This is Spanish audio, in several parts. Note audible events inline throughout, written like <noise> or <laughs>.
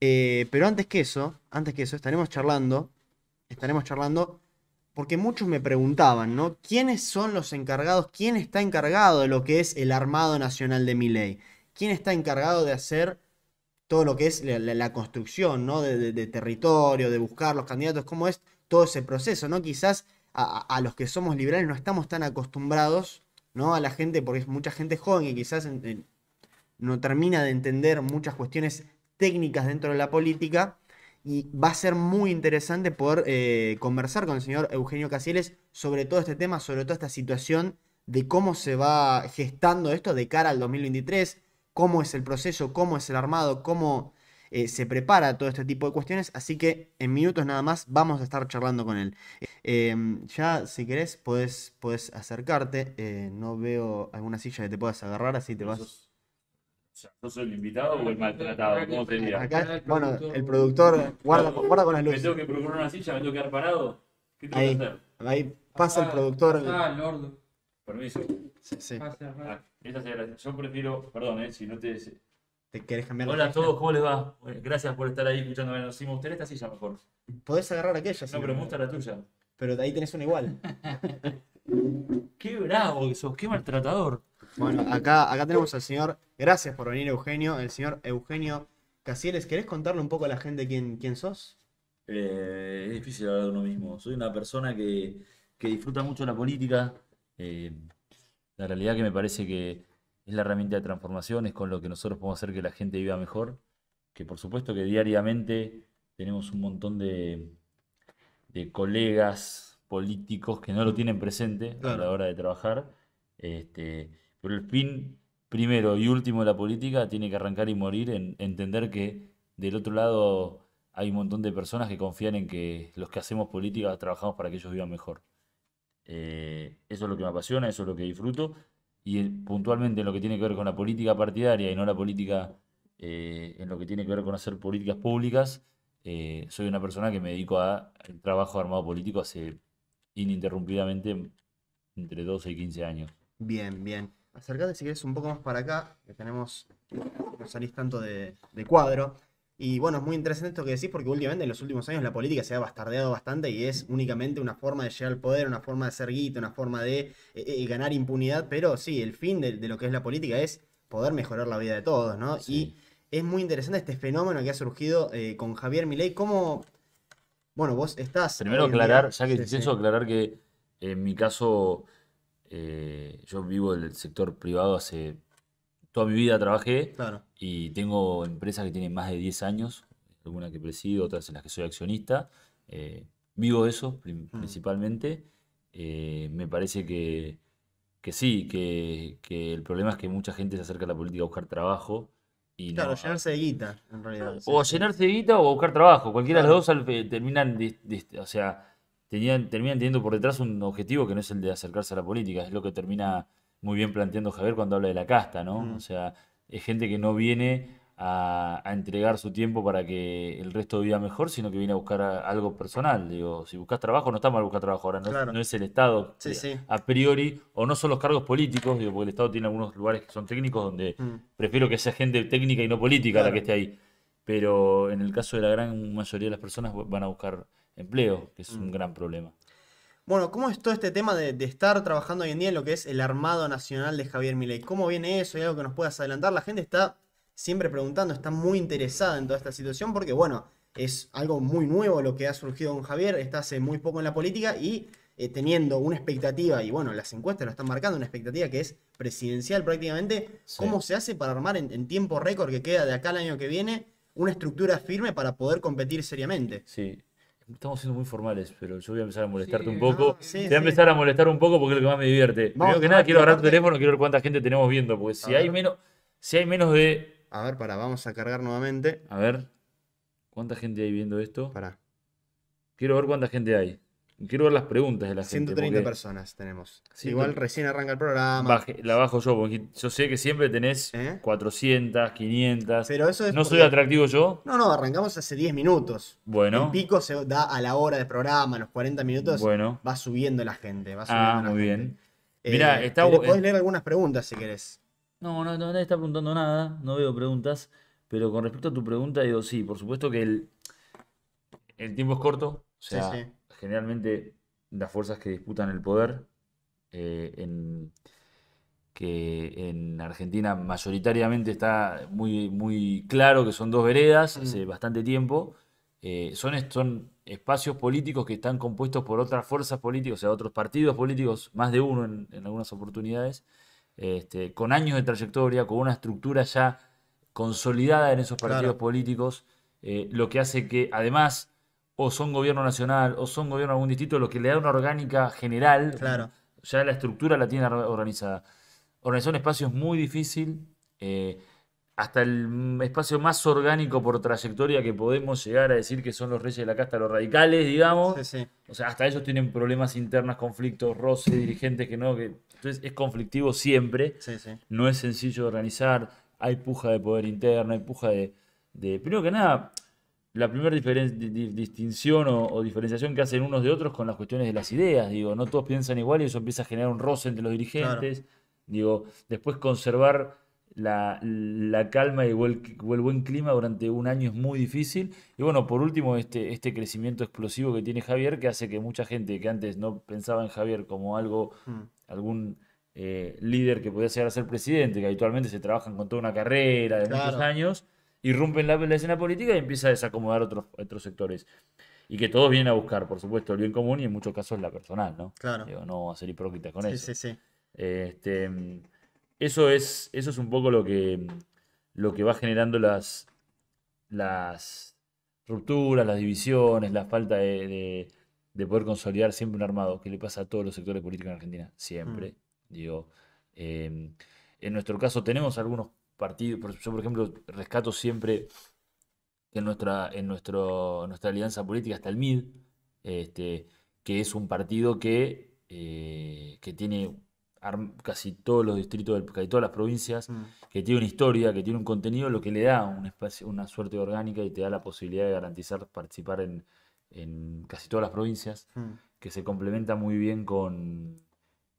Eh, pero antes que eso, antes que eso, estaremos charlando, estaremos charlando, porque muchos me preguntaban, ¿no? ¿Quiénes son los encargados? ¿Quién está encargado de lo que es el armado nacional de Miley? ¿Quién está encargado de hacer todo lo que es la, construcción, ¿no? De, de, territorio, de buscar los candidatos, cómo es todo ese proceso, ¿no? Quizás a, los que somos liberales no estamos tan acostumbrados, ¿no? A la gente, porque es mucha gente joven y quizás no termina de entender muchas cuestiones técnicas dentro de la política. Y va a ser muy interesante poder eh, conversar con el señor Eugenio Casieles sobre todo este tema, sobre toda esta situación de cómo se va gestando esto de cara al 2023, cómo es el proceso, cómo es el armado, cómo eh, se prepara todo este tipo de cuestiones. Así que en minutos nada más vamos a estar charlando con él. Em, ya, si querés, puedes podés acercarte. Eh, no veo alguna silla que te puedas agarrar, así te vas sea, soy el invitado o el maltratado? ¿Cómo sería? Acá, bueno, el productor guarda, guarda con las luces. ¿Me tengo que procurar una silla? ¿Me tengo que quedar parado? ¿Qué tengo ahí, que hacer? Ahí pasa el ah, productor. Ah, Lord. Permiso. Sí, sí. Ah, yo prefiero, perdón, eh, si no te... ¿Te querés cambiar Hola a todos, ¿cómo les va? Gracias por estar ahí escuchándome. Si me usted esta silla mejor. Podés agarrar aquella. No, pero me gusta la tuya. Pero de ahí tenés una igual. <laughs> qué bravo eso. sos, qué maltratador. Bueno, acá, acá tenemos al señor, gracias por venir Eugenio, el señor Eugenio Casieles. ¿Querés contarle un poco a la gente quién, quién sos? Eh, es difícil hablar de uno mismo. Soy una persona que, disfruta mucho la política. Eh, la realidad que me parece que es la herramienta de transformación, es con lo que nosotros podemos hacer que la gente viva mejor. Que por supuesto que diariamente tenemos un montón de, colegas políticos que no lo tienen presente a la hora de trabajar. Este, pero el fin primero y último de la política tiene que arrancar y morir en entender que del otro lado hay un montón de personas que confían en que los que hacemos política trabajamos para que ellos vivan mejor. Eh, eso es lo que me apasiona, eso es lo que disfruto. Y puntualmente en lo que tiene que ver con la política partidaria y no la política, eh, en lo que tiene que ver con hacer políticas públicas, eh, soy una persona que me dedico al trabajo armado político hace ininterrumpidamente entre 12 y 15 años. Bien, bien acercate si querés un poco más para acá, que tenemos, no salís tanto de, cuadro. Y bueno, es muy interesante esto que decís porque últimamente en los últimos años la política se ha bastardeado bastante y es únicamente una forma de llegar al poder, una forma de ser guita, una forma de eh, eh, ganar impunidad, pero sí, el fin de, lo que es la política es poder mejorar la vida de todos, ¿no? Y es muy interesante este fenómeno que ha surgido eh, con Javier Milei. ¿Cómo, bueno, vos estás. Primero aclarar, ya que sí, aclarar que en mi caso eh, yo vivo en el sector privado hace toda mi vida trabajé y tengo empresas que tienen más de 10 años, algunas que presido, otras en las que soy accionista. Eh, vivo eso mm. principalmente. Eh, me parece que, que sí, que, el problema es que mucha gente se acerca a la política a buscar trabajo. claro, llenarse de guita, en realidad. Ah, o llenarse de guita o buscar trabajo. Cualquiera de las dos terminan, o sea, tenían, terminan teniendo por detrás un objetivo que no es el de acercarse a la política, es lo que termina muy bien planteando Javier cuando habla de la casta, ¿no? Mm. O sea, es gente que no viene a, entregar su tiempo para que el resto viva mejor, sino que viene a buscar algo personal. Digo, si buscas trabajo, no está mal buscar trabajo ahora, no, es, el Estado a priori, o no son los cargos políticos, digo, porque el Estado tiene algunos lugares que son técnicos donde mm. prefiero que sea gente técnica y no política la que esté ahí. Pero en el caso de la gran mayoría de las personas van a buscar empleo, que es un mm. gran problema. Bueno, ¿cómo es todo este tema de, estar trabajando hoy en día en lo que es el armado nacional de Javier Milei? ¿Cómo viene eso? ¿Hay algo que nos puedas adelantar? La gente está siempre preguntando, está muy interesada en toda esta situación porque, bueno, es algo muy nuevo lo que ha surgido con Javier, está hace muy poco en la política y eh, teniendo una expectativa, y bueno, las encuestas lo están marcando, una expectativa que es presidencial prácticamente. ¿Cómo se hace para armar en, tiempo récord que queda de acá al año que viene una estructura firme para poder competir seriamente? Sí, Estamos siendo muy formales, pero yo voy a empezar a molestarte un poco. te voy a empezar a molestar un poco porque es lo que más me divierte. Vamos, que nada, quiero agarrar tu teléfono, quiero ver cuánta gente tenemos viendo, porque si hay, menos, si hay menos de. A ver, para, vamos a cargar nuevamente. A ver, ¿cuánta gente hay viendo esto? Para. Quiero ver cuánta gente hay. Quiero ver las preguntas de la 130 gente. 130 personas tenemos. Igual recién arranca el programa. la bajo yo, porque yo sé que siempre tenés 400, ¿Eh? 500. Pero eso ¿No soy atractivo yo? No, no, arrancamos hace 10 minutos. Bueno. El pico se da a la hora del programa, los 40 minutos. Bueno. Va subiendo la gente. Va ah, subiendo ah, muy bien. Eh, Mirá, está... Podés eh. leer algunas preguntas si querés. No, no, no, nadie está preguntando nada. No veo preguntas. Pero con respecto a tu pregunta, digo, sí, por supuesto que el, el tiempo es corto. sí, sí generalmente las fuerzas que disputan el poder, eh, que en Argentina mayoritariamente está muy, muy claro que son dos veredas, mm. hace bastante tiempo, eh, son, son espacios políticos que están compuestos por otras fuerzas políticas, o sea, otros partidos políticos, más de uno en, algunas oportunidades, este, con años de trayectoria, con una estructura ya consolidada en esos partidos políticos, eh, lo que hace que además o son gobierno nacional, o son gobierno de algún distrito, lo que le da una orgánica general, claro. ya la estructura la tiene organizada. Organizar un espacio es muy difícil, eh, hasta el espacio más orgánico por trayectoria que podemos llegar a decir que son los reyes de la casta, los radicales, digamos. Sí, sí. O sea, hasta ellos tienen problemas internos, conflictos, roces, dirigentes que no, que entonces es conflictivo siempre. Sí, no es sencillo organizar, hay puja de poder interno, hay puja de, de primero que nada, la primera distinción o, diferenciación que hacen unos de otros con las cuestiones de las ideas. Digo, no todos piensan igual y eso empieza a generar un roce entre los dirigentes. Digo, después conservar la, calma y el, buen clima durante un año es muy difícil. Y bueno, por último, este, este crecimiento explosivo que tiene Javier, que hace que mucha gente que antes no pensaba en Javier como algo, mm. algún eh, líder que podía llegar a ser presidente, que habitualmente se trabajan con toda una carrera de muchos años irrumpe en la, escena política y empieza a desacomodar otros, sectores. Y que todos vienen a buscar, por supuesto, el bien común y en muchos casos la personal, ¿no? Claro. no a ser hipócrita con eso. Sí, sí, sí. Este, eso, es, eso es un poco lo que, lo que va generando las, las rupturas, las divisiones, la falta de, poder consolidar siempre un armado, que le pasa a todos los sectores políticos en Argentina, siempre. Mm. Digo, em, en nuestro caso tenemos algunos yo, por ejemplo, rescato siempre que en nuestra, en nuestro, nuestra alianza política está el MID, este, que es un partido que, eh, que tiene casi todos los distritos, del, casi todas las provincias, mm. que tiene una historia, que tiene un contenido, lo que le da una suerte orgánica y te da la posibilidad de garantizar participar en, casi todas las provincias, mm. que se complementa muy bien con,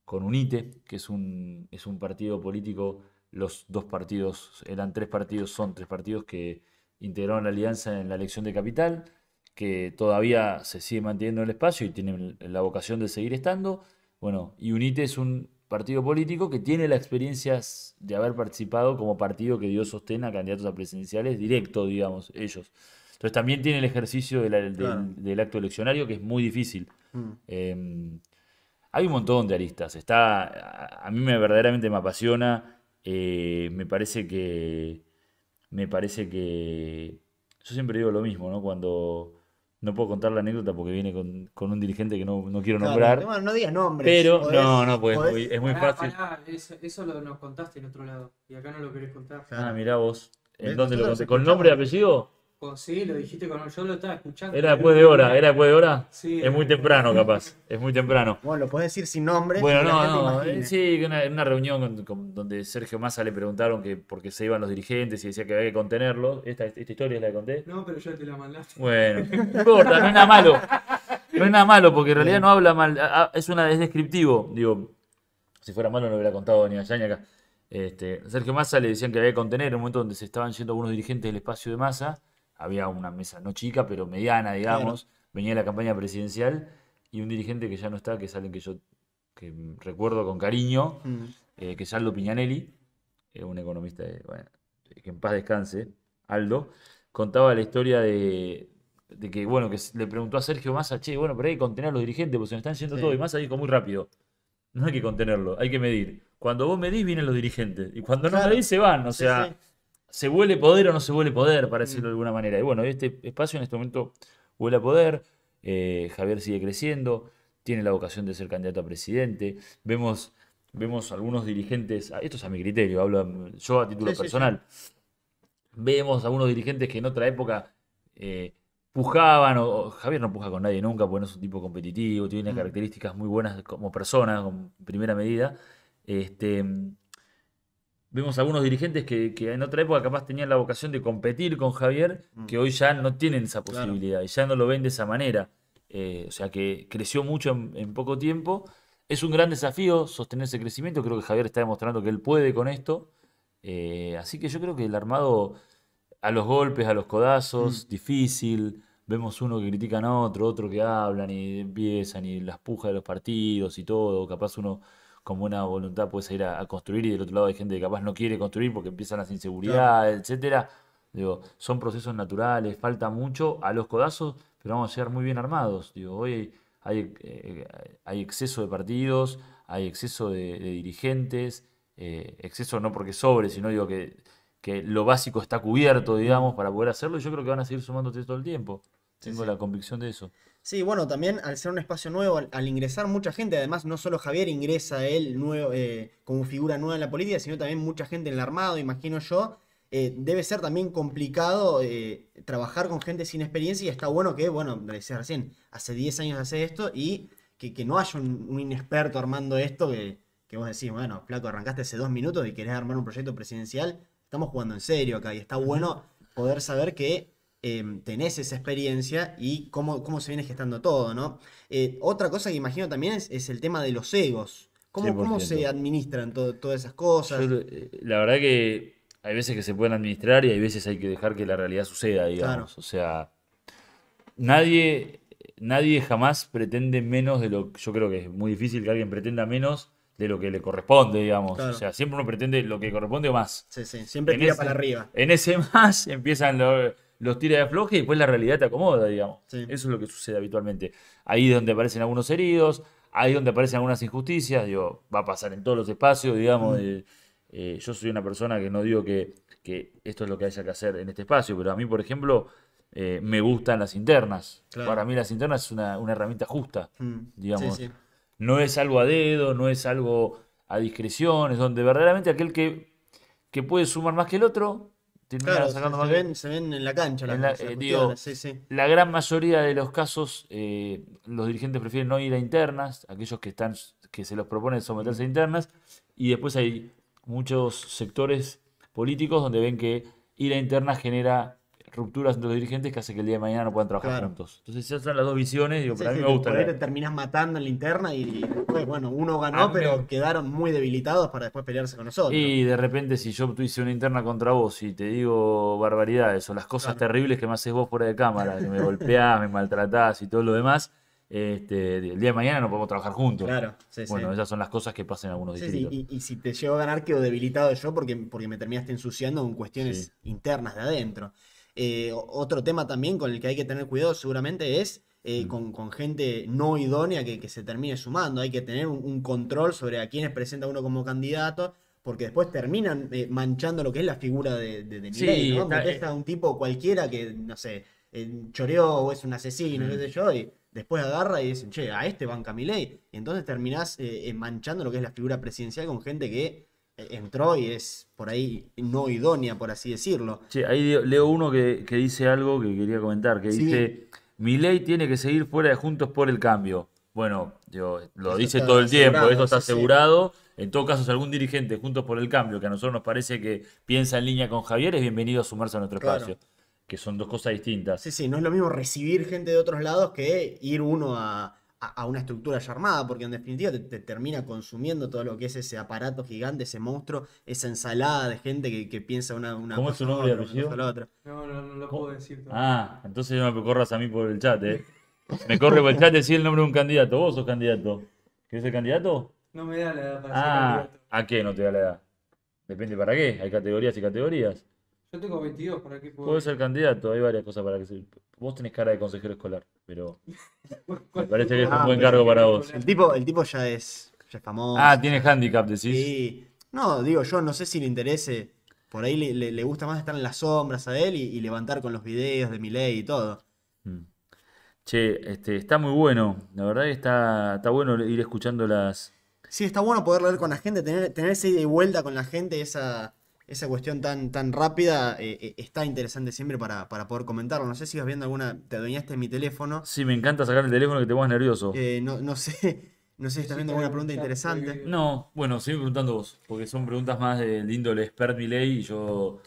UNITE, que es un, es un partido político los dos partidos, eran tres partidos, son tres partidos que integraron la alianza en la elección de capital, que todavía se sigue manteniendo en el espacio y tienen la vocación de seguir estando. Bueno, y UNITE es un partido político que tiene la experiencia de haber participado como partido que dio sostén a candidatos a presidenciales directo, digamos, ellos. Entonces también tiene el ejercicio del, acto eleccionario que es muy difícil. Mm. Em, hay un montón de aristas. Está, a, a mí me, verdaderamente me apasiona eh, me parece que. Me parece que. Yo siempre digo lo mismo, ¿no? Cuando. No puedo contar la anécdota porque viene con, un dirigente que no, no quiero nombrar. no, digas nombres. Pero, no, no, pues es muy, fácil. eso, lo contaste en otro lado y acá no lo querés contar. Ah, mira vos. ¿En dónde lo ¿Con nombre y apellido? sí, lo dijiste cuando yo lo estaba escuchando. ¿Era después de hora? ¿Era después de hora? Sí. Es muy temprano, capaz. Es muy temprano. Bueno, lo podés decir sin nombre. Bueno, no, no. Eh, sí, en una, reunión con, donde Sergio Massa le preguntaron que por qué se iban los dirigentes y decía que había que contenerlos. Esta, historia es la que conté. No, pero yo te la mandaste. Bueno, no importa, no es nada malo. No es nada malo, porque en realidad no habla mal. Es, una, descriptivo. Digo, si fuera malo no hubiera contado ni a acá. Este, Sergio Massa le decían que había que contener en un momento donde se estaban yendo algunos dirigentes del espacio de Massa había una mesa no chica, pero mediana, digamos, venía la campaña presidencial y un dirigente que ya no está, que es alguien que yo que recuerdo con cariño, mm. eh, que es Aldo Piñanelli, es eh, un economista que en paz descanse, Aldo, contaba la historia de, que, bueno, que le preguntó a Sergio Massa, che, bueno, pero hay que contener a los dirigentes, porque se nos están yendo todo, y Massa dijo muy rápido, no hay que contenerlo, hay que medir. Cuando vos medís vienen los dirigentes, y cuando no medís se van, o sea... ¿Se huele poder o no se vuelve poder, para mm. decirlo de alguna manera? Y bueno, este espacio en este momento huele a poder. Eh, Javier sigue creciendo, tiene la vocación de ser candidato a presidente. Vemos, vemos algunos dirigentes, ah, esto es a mi criterio, hablo yo a título personal. Vemos algunos dirigentes que en otra época eh, pujaban, o, Javier no puja con nadie nunca porque no es un tipo competitivo, tiene mm. características muy buenas como persona, en primera medida. Este, Vemos algunos dirigentes que, en otra época capaz tenían la vocación de competir con Javier, mm. que hoy ya no tienen esa posibilidad y ya no lo ven de esa manera. Eh, o sea que creció mucho en, poco tiempo. Es un gran desafío sostener ese crecimiento. Creo que Javier está demostrando que él puede con esto. Eh, así que yo creo que el armado a los golpes, a los codazos, mm. difícil. Vemos uno que critica a otro, otro que hablan y empiezan y las pujas de los partidos y todo. Capaz uno con buena voluntad puedes ir a, construir y del otro lado hay gente que capaz no quiere construir porque empiezan las inseguridades, etcétera. Digo, son procesos naturales, falta mucho a los codazos, pero vamos a llegar muy bien armados. Digo, hoy hay, hay eh, exceso de partidos, hay exceso de, dirigentes, eh, exceso no porque sobre, sino digo que, que, lo básico está cubierto, digamos, para poder hacerlo, y yo creo que van a seguir sumándose todo el tiempo. Tengo la convicción de eso. Sí, bueno, también al ser un espacio nuevo, al, ingresar mucha gente, además no solo Javier ingresa él nuevo, eh, como figura nueva en la política, sino también mucha gente en el armado, imagino yo, eh, debe ser también complicado eh, trabajar con gente sin experiencia y está bueno que, bueno, decía recién, hace 10 años hace esto y que, no haya un, inexperto armando esto que, que vos decís, bueno, flaco, arrancaste hace dos minutos y querés armar un proyecto presidencial, estamos jugando en serio acá y está bueno poder saber que Em, tenés esa experiencia y cómo, cómo se viene gestando todo, ¿no? Eh, otra cosa que imagino también es, el tema de los egos. ¿Cómo, se administran todas esas cosas? Eh, la verdad que hay veces que se pueden administrar y hay veces hay que dejar que la realidad suceda, digamos. O sea, nadie, nadie jamás pretende menos de lo que yo creo que es muy difícil que alguien pretenda menos de lo que le corresponde, digamos. O sea, siempre uno pretende lo que corresponde o más. Sí, sí, siempre para arriba. En ese <laughs> más empiezan los los tira de afloje y después la realidad te acomoda, digamos. Eso es lo que sucede habitualmente. Ahí es donde aparecen algunos heridos, ahí es donde aparecen algunas injusticias, digo, va a pasar en todos los espacios, digamos. Eh, yo soy una persona que no digo que, esto es lo que haya que hacer en este espacio, pero a mí, por ejemplo, eh, me gustan las internas. Para mí las internas es una, herramienta justa, mm. digamos. No es algo a dedo, no es algo a discreción, es donde verdaderamente aquel que, que puede sumar más que el otro, Claro, se, ven, en la cancha. la, eh, la gran mayoría de los casos, eh, los dirigentes prefieren no ir a internas, aquellos que, están, que se los proponen someterse a internas, y después hay muchos sectores políticos donde ven que ir a internas genera rupturas entre los dirigentes que hace que el día de mañana no puedan trabajar juntos. Entonces, esas son las dos visiones. Digo, para mí me gusta. te matando en la interna y, bueno, uno ganó, pero quedaron muy debilitados para después pelearse con nosotros. Y de repente, si yo hice una interna contra vos y te digo barbaridades o las cosas terribles que me haces vos fuera de cámara, que me golpeás, me maltratás y todo lo demás. Este, el día de mañana no podemos trabajar juntos. Claro, sí, Bueno, esas son las cosas que pasan en algunos sí, distritos. Y, si te llego a ganar, quedo debilitado yo porque, porque me terminaste ensuciando con cuestiones internas de adentro. Eh, otro tema también con el que hay que tener cuidado seguramente es eh, mm. con, gente no idónea que, se termine sumando. Hay que tener un, control sobre a quiénes presenta uno como candidato, porque después terminan eh, manchando lo que es la figura de, de, ¿no? un tipo cualquiera que, no sé, choreó o es un asesino, no mm. sé yo, y después agarra y dice che, a este banca Milei. Y entonces terminás manchando lo que es la figura presidencial con gente que entró y es por ahí no idónea, por así decirlo. Sí, ahí leo uno que, dice algo que quería comentar, que dice, mi ley tiene que seguir fuera de Juntos por el Cambio. Bueno, yo lo dice todo el tiempo, eso está asegurado. En todo caso, si algún dirigente Juntos por el Cambio, que a nosotros nos parece que piensa en línea con Javier, es bienvenido a sumarse a nuestro espacio. Que son dos cosas distintas. Sí, sí, no es lo mismo recibir gente de otros lados que ir uno a, a, una estructura ya armada, porque en definitiva te, termina consumiendo todo lo que es ese aparato gigante, ese monstruo, esa ensalada de gente que, que piensa una, una ¿Cómo es su nombre No, no, no lo puedo decir. Ah, entonces no me corras a mí por el chat, ¿eh? Me corre por el chat decir el nombre de un candidato. Vos sos candidato. quieres ser candidato? No me da la edad para ser ah, candidato. ¿A qué no te da la edad? Depende para qué. Hay categorías y categorías. Yo tengo 22, ¿para qué puedo? Puedo ser candidato. Hay varias cosas para que se Vos tenés cara de consejero escolar, pero. <laughs> Me parece que es un ah, buen cargo para vos. El tipo, el tipo ya es. famoso. Ah, tiene handicap, decís. Sí. No, digo, yo no sé si le interese. Por ahí le, gusta más estar en las sombras a él y, levantar con los videos de ley y todo. Mm. Che, este, está muy bueno. La verdad que está, está bueno ir escuchando las. Sí, está bueno poder leer con la gente, tener, tener esa ida y vuelta con la gente, esa, esa cuestión tan, tan rápida eh, eh, está interesante siempre para, poder comentarlo. No sé si vas viendo alguna. Te adueñaste mi teléfono. Sí, me encanta sacar el teléfono que te pones nervioso. Eh, no, no, sé. <laughs> No sé si estás viendo alguna pregunta interesante. No, bueno, sigue preguntando vos, porque son preguntas más del índole expert ley y yo,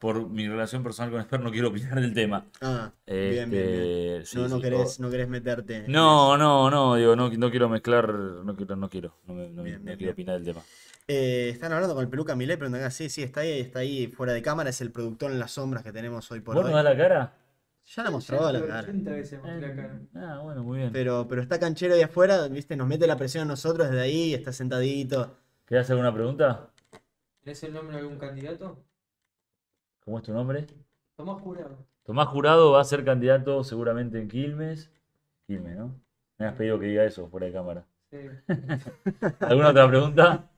por mi relación personal con expert, no quiero opinar del tema. Ah, bien, este, bien, no, no, querés, no, querés, meterte. No, no, no, digo, no, no quiero mezclar, no quiero, no quiero, no, me, quiero opinar del tema. Eh, están hablando con el peluca Milei, pero sí, sí, está ahí, está ahí fuera de cámara, es el productor en las sombras que tenemos hoy por hoy. ¿Vos no da la cara? Ya la he la cara. la eh, cara. Ah, bueno, muy bien. Pero, pero está canchero ahí afuera, viste, nos mete la presión a nosotros desde ahí, está sentadito. ¿Querés hacer alguna pregunta? ¿Tenés el nombre de algún candidato? ¿Cómo es tu nombre? Tomás Jurado. Tomás Jurado va a ser candidato seguramente en Quilmes. Quilmes, ¿no? Me has pedido que diga eso fuera de cámara. Sí. <laughs> ¿Alguna otra pregunta?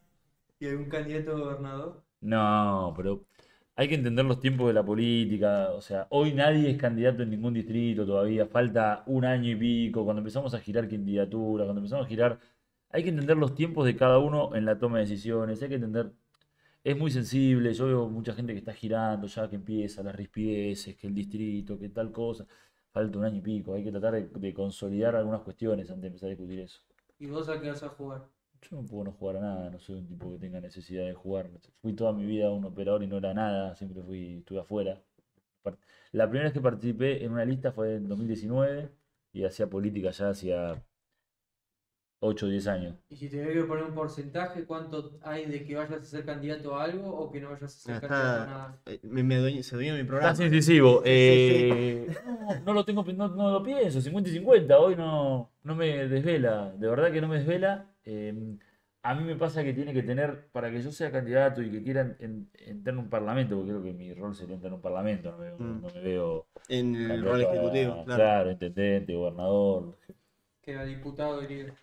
¿Y algún candidato a gobernador? No, pero hay que entender los tiempos de la política. O sea, hoy nadie es candidato en ningún distrito todavía. Falta un año y pico. Cuando empezamos a girar candidaturas, cuando empezamos a girar. Hay que entender los tiempos de cada uno en la toma de decisiones. Hay que entender. Es muy sensible. Yo veo mucha gente que está girando ya, que empieza las rispideces, que el distrito, que tal cosa. Falta un año y pico. Hay que tratar de consolidar algunas cuestiones antes de empezar a discutir eso. ¿Y vos a qué vas a jugar? yo no puedo no jugar a nada, no soy un tipo que tenga necesidad de jugar. Fui toda mi vida un operador y no era nada, siempre fui, estuve afuera. La primera vez que participé en una lista fue en 2019 y hacía política ya hacía 8 o 10 años. Y si tenés que poner un porcentaje, ¿cuánto hay de que vayas a ser candidato a algo o que no vayas a ser ah, candidato a nada? Eh, se doy mi programa. Estás sí, No, lo tengo, no, lo pienso, 50 y 50. Hoy no, no me desvela, de verdad que no me desvela. Em, a mí me pasa que tiene que tener, para que yo sea candidato y que quiera entrar en un parlamento, porque creo que mi rol sería entrar en un parlamento, no me, veo... Mm. En el rol ejecutivo, claro. intendente, gobernador. Que diputado, diputado iría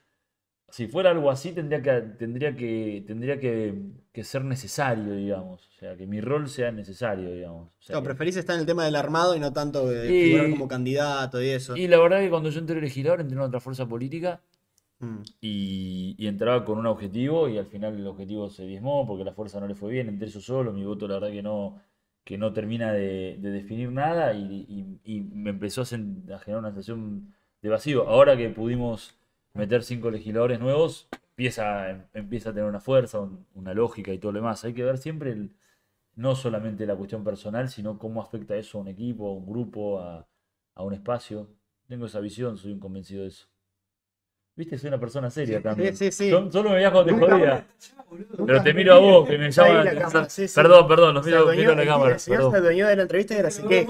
si fuera algo así, tendría que, tendría que, tendría que, ser necesario, digamos. O sea, que mi rol sea necesario, digamos. no, preferís estar en el tema del armado y no tanto de como candidato y eso. Y la verdad que cuando yo entré legislador, entré en otra fuerza política mm. y, entraba con un objetivo y al final el objetivo se diezmó porque la fuerza no le fue bien, entré yo solo, mi voto la verdad que no que no termina de, definir nada y, me empezó a generar una sensación de vacío. Ahora que pudimos meter cinco legisladores nuevos, empieza, em, empieza a tener una fuerza, una lógica y todo lo demás. Hay que ver siempre no solamente la cuestión personal, sino cómo afecta eso a un equipo, a un grupo, a, a un espacio. Tengo esa visión, soy un convencido de eso. Viste, soy una persona seria también. Sí, sí, Yo, solo me viajo de jodida. Pero te miro a vos, que me llaman. La cámara, perdón, perdón, nos miro, miro a la cámara. El señor de la entrevista y Que.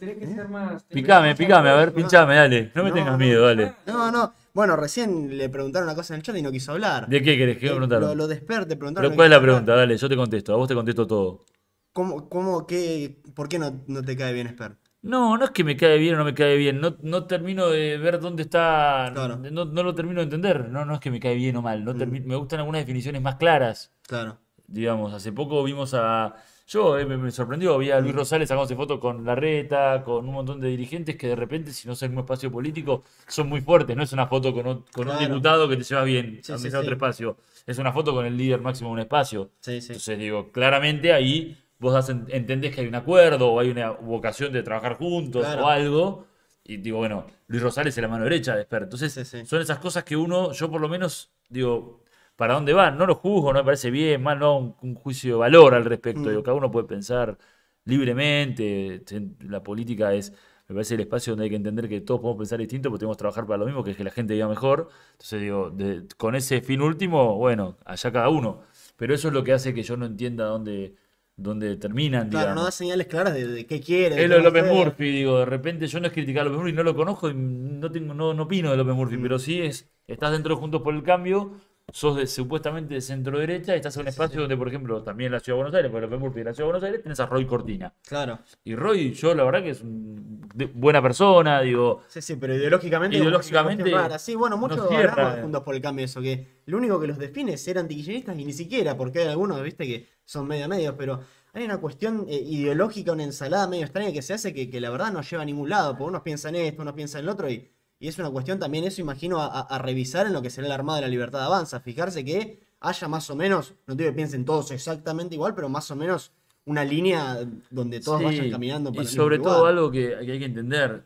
que ser más. ¿Eh? Picame, picame, a ver, pinchame, dale. No me tengas miedo, dale. No, no. Bueno, recién le preguntaron una cosa en el chat y no quiso hablar. ¿De qué querés? ¿Qué eh, preguntaron? Lo, lo desperte, preguntaron. ¿Cuál es la pregunta? Dale, yo te contesto. A vos te contesto todo. ¿Cómo, cómo, qué, por qué no, no te cae bien Esper? No, no es que me cae bien o no me cae bien. No, no termino de ver dónde está. No, lo termino de entender. No, no es que me cae bien o mal. No mm. Me gustan algunas definiciones más claras. Claro. Digamos, hace poco vimos a. Yo eh, me, sorprendió, vi a Luis mm. Rosales sacándose fotos con Larreta, con un montón de dirigentes que de repente, si no es un espacio político, son muy fuertes. No es una foto con, con un diputado que te lleva bien, sí, otro espacio. Es una foto con el líder máximo de un espacio. Entonces digo, claramente ahí vos entendés que hay un acuerdo o hay una vocación de trabajar juntos o algo. Y digo, bueno, Luis Rosales es la mano derecha de Entonces, son esas cosas que uno, yo por lo menos, digo, ¿para dónde van? No lo juzgo, no me parece bien, mal, no un, juicio de valor al respecto. Mm. Digo, cada uno puede pensar libremente. La política es, me parece, el espacio donde hay que entender que todos podemos pensar distinto, porque tenemos que trabajar para lo mismo, que es que la gente viva mejor. Entonces, digo, con ese fin último, bueno, allá cada uno. Pero eso es lo que hace que yo no entienda dónde donde terminan. Claro, no da señales claras de, qué quiere. Es lo de López Murphy, digo, de repente yo no es criticar a López Murphy, no lo conozco y no, tengo, no, no opino de López Murphy, mm. pero sí es, estás dentro de Juntos por el Cambio, sos supuestamente de centro derecha, estás en un espacio donde, por ejemplo, también la Ciudad de Buenos Aires, porque López Murphy la Ciudad de Buenos Aires, tenés a Roy Cortina. Claro. Y Roy, yo la verdad que es buena persona, digo. Sí, sí, pero ideológicamente. Ideológicamente. Sí, bueno, muchos hablamos de eh. Juntos por el Cambio eso, que lo único que los define es ser antiquillenistas y ni siquiera, porque hay algunos, viste, que son medio a medio, pero hay una cuestión eh, ideológica, una ensalada medio extraña que se hace que, la verdad no lleva a ningún lado, porque unos piensan esto, unos piensan el otro, y, es una cuestión también, eso imagino, a, revisar en lo que será la Armada de la Libertad de Avanza, fijarse que haya más o menos, no digo que piensen todos exactamente igual, pero más o menos una línea donde todos vayan caminando para Y sobre todo algo que, hay que entender,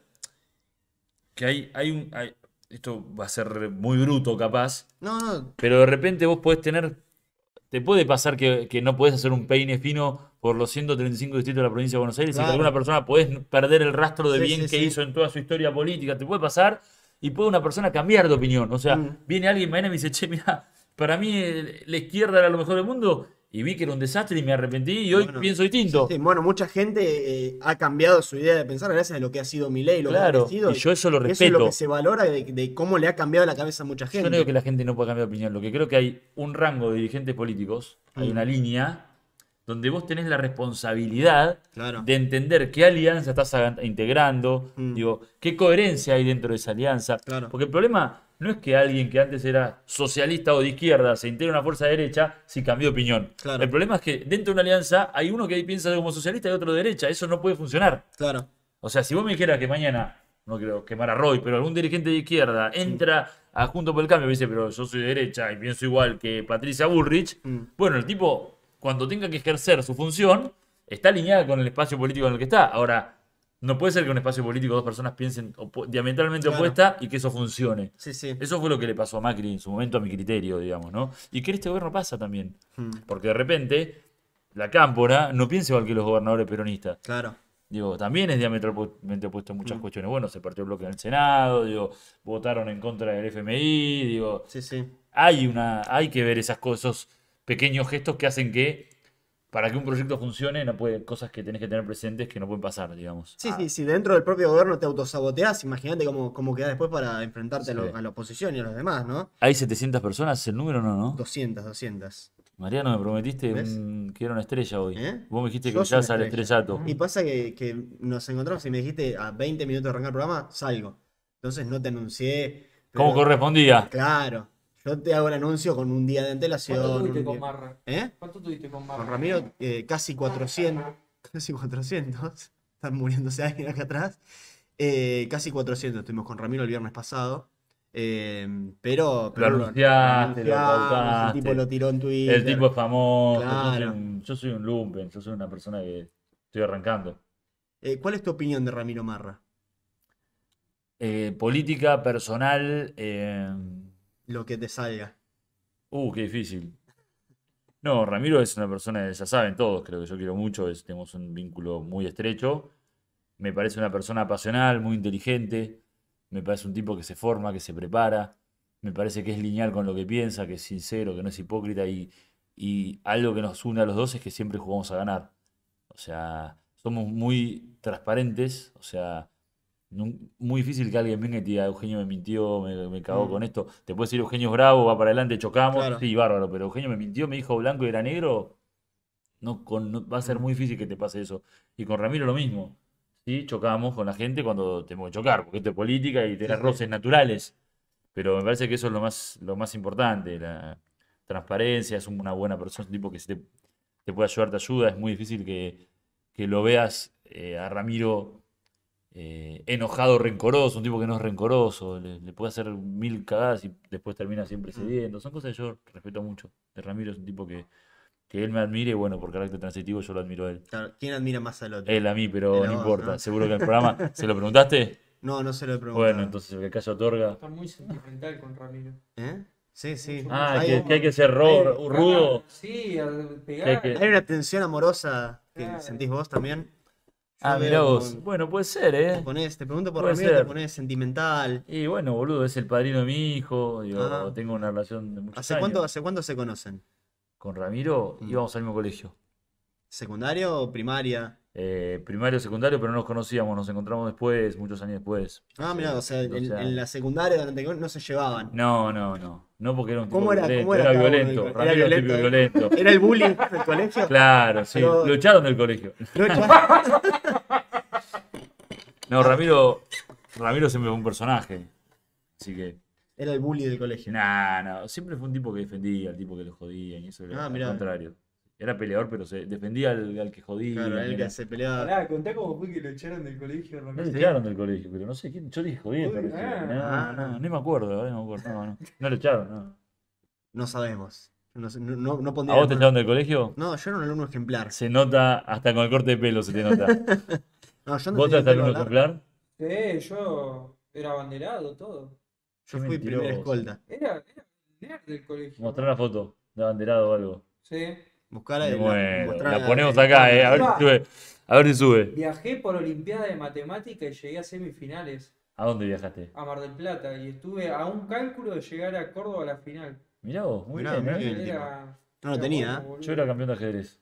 que hay, hay un... esto va a ser muy bruto capaz, no, no. pero de repente vos podés tener ¿Te puede pasar que, no puedes hacer un peine fino por los 135 distritos de la provincia de Buenos Aires y que alguna persona podés perder el rastro de bien que hizo en toda su historia política? ¿Te puede pasar? Y puede una persona cambiar de opinión. O sea, mm. viene alguien mañana y me dice, che, mira, para mí eh, la izquierda era lo mejor del mundo y vi que era un desastre y me arrepentí y hoy pienso distinto. bueno, mucha gente eh, ha cambiado su idea de pensar gracias a lo que ha sido mi ley, lo claro, que ha Y yo eso lo respeto. Eso es lo que se valora de, cómo le ha cambiado la cabeza a mucha gente. Yo no digo que la gente no pueda cambiar de opinión, lo que creo que hay un rango de dirigentes políticos, hay mm. una línea donde vos tenés la responsabilidad de entender qué alianza estás integrando, mm. digo, qué coherencia hay dentro de esa alianza. Porque el problema no es que alguien que antes era socialista o de izquierda se integre a una fuerza de derecha si cambió de opinión. El problema es que dentro de una alianza hay uno que piensa como socialista y otro de derecha. Eso no puede funcionar. Claro. O sea, si vos me dijeras que mañana, no quiero quemar a Roy, pero algún dirigente de izquierda entra a Junto por el Cambio y me dice, pero yo soy de derecha y pienso igual que Patricia Bullrich, mm. bueno, el tipo, cuando tenga que ejercer su función, está alineado con el espacio político en el que está. Ahora, no puede ser que en un espacio político dos personas piensen diametralmente opuesta y que eso funcione. Eso fue lo que le pasó a Macri en su momento, a mi criterio, digamos, ¿no? Y que en este gobierno pasa también. Hmm. Porque de repente, la cámpora no piensa igual que los gobernadores peronistas. Claro. Digo, también es diametralmente opuesto en muchas hmm. cuestiones. Bueno, se partió el bloque en el Senado, digo, votaron en contra del FMI, digo. Hay una. hay que ver esas cosas, esos pequeños gestos que hacen que para que un proyecto funcione, no puede, cosas que tenés que tener presentes que no pueden pasar, digamos. Sí, sí, ah. si dentro del propio gobierno te autosaboteás, imagínate cómo, cómo queda después para enfrentarte a, la oposición y a los demás, ¿no? ¿Hay 700 personas el número no, no? 200, 200. Mariano, me prometiste que era una estrella hoy. ¿Eh? Vos me dijiste que ya sale estrellato. Y pasa que, nos encontramos y me dijiste a 20 minutos de arrancar el programa, salgo. Entonces no te anuncié. ¿Cómo correspondía? Claro. Yo te hago el anuncio con un día de antelación. ¿Cuánto tuviste con Marra? ¿Eh? ¿Cuánto tuviste con Marra? Con Ramiro, eh, casi 400. Casi 400. <laughs> Están muriéndose alguien acá atrás. Eh, casi 400 estuvimos con Ramiro el viernes pasado. pero, eh, pero, lo anunciaste, lo El tipo lo tiró en Twitter. El tipo es famoso. Yo, soy un, lumpen, yo soy una persona que estoy arrancando. ¿Cuál es tu opinión de Ramiro Marra? política, personal lo que te salga. Uh, qué difícil. No, Ramiro es una persona, ya saben todos, creo que yo quiero mucho, tenemos un vínculo muy estrecho. Me parece una persona pasional, muy inteligente, me parece un tipo que se forma, que se prepara, me parece que es lineal con lo que piensa, que es sincero, que no es hipócrita y, y algo que nos une a los dos es que siempre jugamos a ganar. O sea, somos muy transparentes, o sea, muy difícil que alguien venga y diga, Eugenio me mintió, me, me cagó mm. con esto. Te puede decir, Eugenio es bravo, va para adelante, chocamos. Sí, bárbaro, pero Eugenio me mintió, me dijo blanco y era negro. No, va a ser mm. muy difícil que te pase eso. Y con Ramiro lo mismo. Sí, chocamos con la gente cuando tenemos que chocar, porque esto es política y tener roces naturales. Pero me parece que eso es lo más, lo más importante. La transparencia, es una buena persona, un tipo que te, puede ayudar, te ayuda. Es muy difícil que, lo veas eh, a Ramiro eh, enojado, rencoroso, un tipo que no es rencoroso, le, puede hacer mil cagadas y después termina siempre cediendo. Son cosas que yo respeto mucho. De Ramiro es un tipo que, él me admire, bueno, por carácter transitivo yo lo admiro a él. ¿quién admira más al otro? Él a mí, pero no importa. Seguro que en el programa, <laughs> ¿se lo preguntaste? No, no se lo he preguntado. Bueno, entonces el que acá se otorga. Está muy sentimental con Ramiro. ¿Eh? Sí, sí. Ah, que, hay que ser rudo. Sí, hay, una tensión amorosa que sentís vos también. Ah, mira, vos. bueno, puede ser, ¿eh? Te, te pregunto por Ramiro, te pones sentimental. Y bueno, boludo, es el padrino de mi hijo. Digo, tengo una relación de muchos ¿Hace Cuánto, ¿Hace cuánto se conocen? Con Ramiro mm. íbamos al mismo colegio. ¿Secundario o primaria? eh, primario, secundario, pero no nos conocíamos, nos encontramos después, muchos años después. Ah, mira, o sea, en, la secundaria donde no se llevaban. No, no, no. No porque era un tipo era, violento, era, violento, era, el bullying del colegio. Claro, sí. lucharon Lo echaron del colegio. no, Ramiro, Ramiro siempre fue un personaje. Así que. Era el bully del colegio. No, no. Siempre fue un tipo que defendía, el tipo que lo jodía y eso era ah, al contrario. Era peleador, pero se defendía al, que jodía. Claro, al que se peleaba. Ah, contá cómo fue que lo echaron del colegio. No lo echaron del colegio, pero no sé quién. Yo dije jodido. Ah. no, me acuerdo, no me acuerdo. No, no. no lo echaron, no. No sabemos. No, no, ¿A vos te echaron del colegio? No, yo era un alumno ejemplar. Se nota, hasta con el corte de pelo se te nota. <laughs> no, yo no ¿Vos eras alumno ejemplar? Sí, yo era abanderado, todo. Yo fui primera escolta. Era, era del colegio. Mostrar la foto de abanderado o algo. Sí. Buscar de bueno, la, la, ponemos acá, eh. a, ver, si sube. Viajé por Olimpiada de Matemática y llegué a semifinales. ¿A dónde viajaste? A Mar del Plata y estuve a un cálculo de llegar a Córdoba a la final. Mirá vos, muy bien. Eh. no lo tenía. ¿eh? Yo era campeón de ajedrez.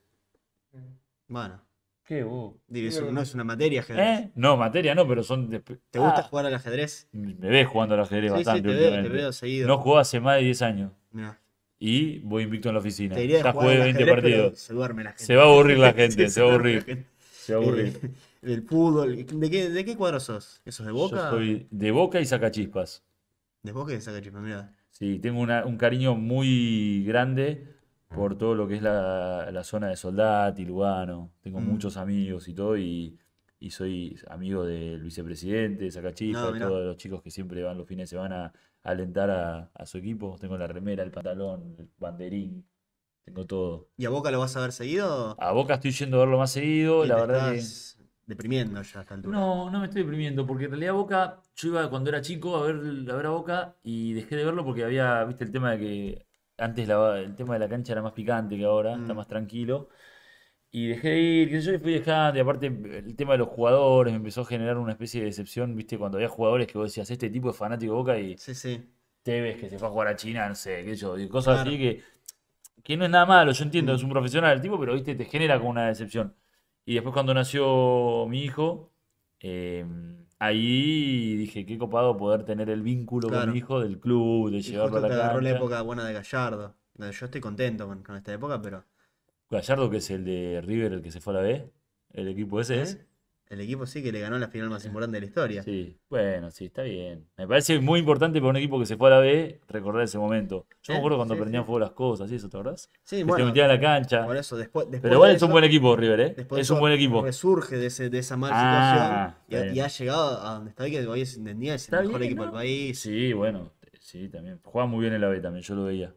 Eh. Bueno. ¿Qué vos? eso no es una materia ajedrez. ¿Eh? No, materia no, pero son. ¿Te gusta ah. jugar al ajedrez? Me ves jugando al ajedrez bastante. te veo seguido. No jugó hace más de 10 años. Mirá y voy invicto en la oficina. ya 20 partidos. Se va a aburrir la gente, se, va a aburrir. <laughs> Se aburrir. Eh, del fútbol. ¿De qué, ¿De cuadro sos? ¿Esos de Boca? Yo soy de Boca y Sacachispas. ¿De Boca y Sacachispas? Mira. Sí, tengo un cariño muy grande ah. por todo lo que es la, zona de Soldati, Lugano. Tengo mm. muchos amigos y todo y, soy amigo del vicepresidente, De Sacachispas, no, todos los chicos que siempre van los fines de semana alentar a, su equipo. Tengo la remera, el pantalón, el banderín, tengo todo. ¿Y a Boca lo vas a ver seguido? A Boca estoy yendo a verlo más seguido, la verdad estás deprimiendo ya hasta el No, no me estoy deprimiendo, porque en realidad Boca, yo iba cuando era chico a ver, a Boca y dejé de verlo porque había, viste, el tema de que antes el tema de la cancha era más picante que ahora, está mm. más tranquilo. Y dejé ir, que yo fui dejando, y aparte el tema de los jugadores me empezó a generar una especie de decepción, viste, cuando había jugadores que vos decías, este tipo es fanático de Boca y te ves que se fue a jugar a China, no sé, qué yo, y cosas así que, que no es nada malo, yo entiendo, es mm. un profesional el tipo, pero viste, te genera como una decepción. Y después cuando nació mi hijo, em, ahí dije, qué copado poder tener el vínculo con mi hijo del club, de llevarlo a te la agarró la época buena de Gallardo. Yo estoy contento con esta época, pero Gallardo, que es el de River, el que se fue a la B, el equipo ese es. El equipo sí que le ganó la final más importante de la historia. Sí, bueno, sí, está bien. Me parece muy importante para un equipo que se fue a la B recordar ese momento. Yo me acuerdo cuando prendían fuego las cosas, ¿sí? ¿Eso te acordás? Sí, que Se metían a la cancha. Por eso, después. Pero igual es un buen equipo, River, ¿eh? es un buen equipo. Resurge de, ese, de esa mala ah, situación y, ha llegado a donde está hoy, que es, es el mejor equipo del país. Sí, bueno, sí, también. Juega muy bien en la B también, yo lo veía.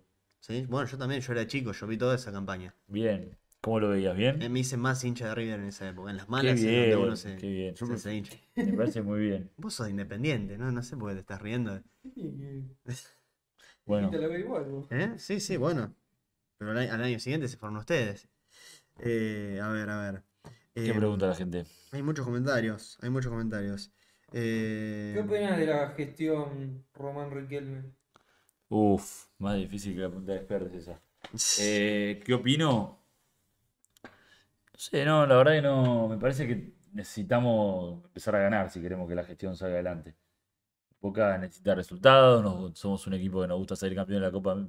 Bueno, yo también, yo era chico, yo vi toda esa campaña. Bien. ¿Cómo lo veías? ¿Bien? Eh, me hice más hincha de River en esa época, en las malas qué uno se, qué bien. hincha. Me parece muy bien. <laughs> Vos sos independiente, ¿no? No sé por qué te estás riendo. <laughs> bueno. ¿Eh? Sí, sí, bueno. Pero al, año siguiente se fueron ustedes. Eh, a ver, a ver. ¿Qué pregunta la gente? Hay muchos comentarios, hay muchos comentarios. ¿Qué opinas de la gestión Román Riquelme? Uf, más difícil que la punta de Spurs esa. Eh, ¿Qué opino? No sé, no, la verdad que no. Me parece que necesitamos empezar a ganar si queremos que la gestión salga adelante. Boca necesita resultados, somos un equipo que nos gusta salir campeón de la Copa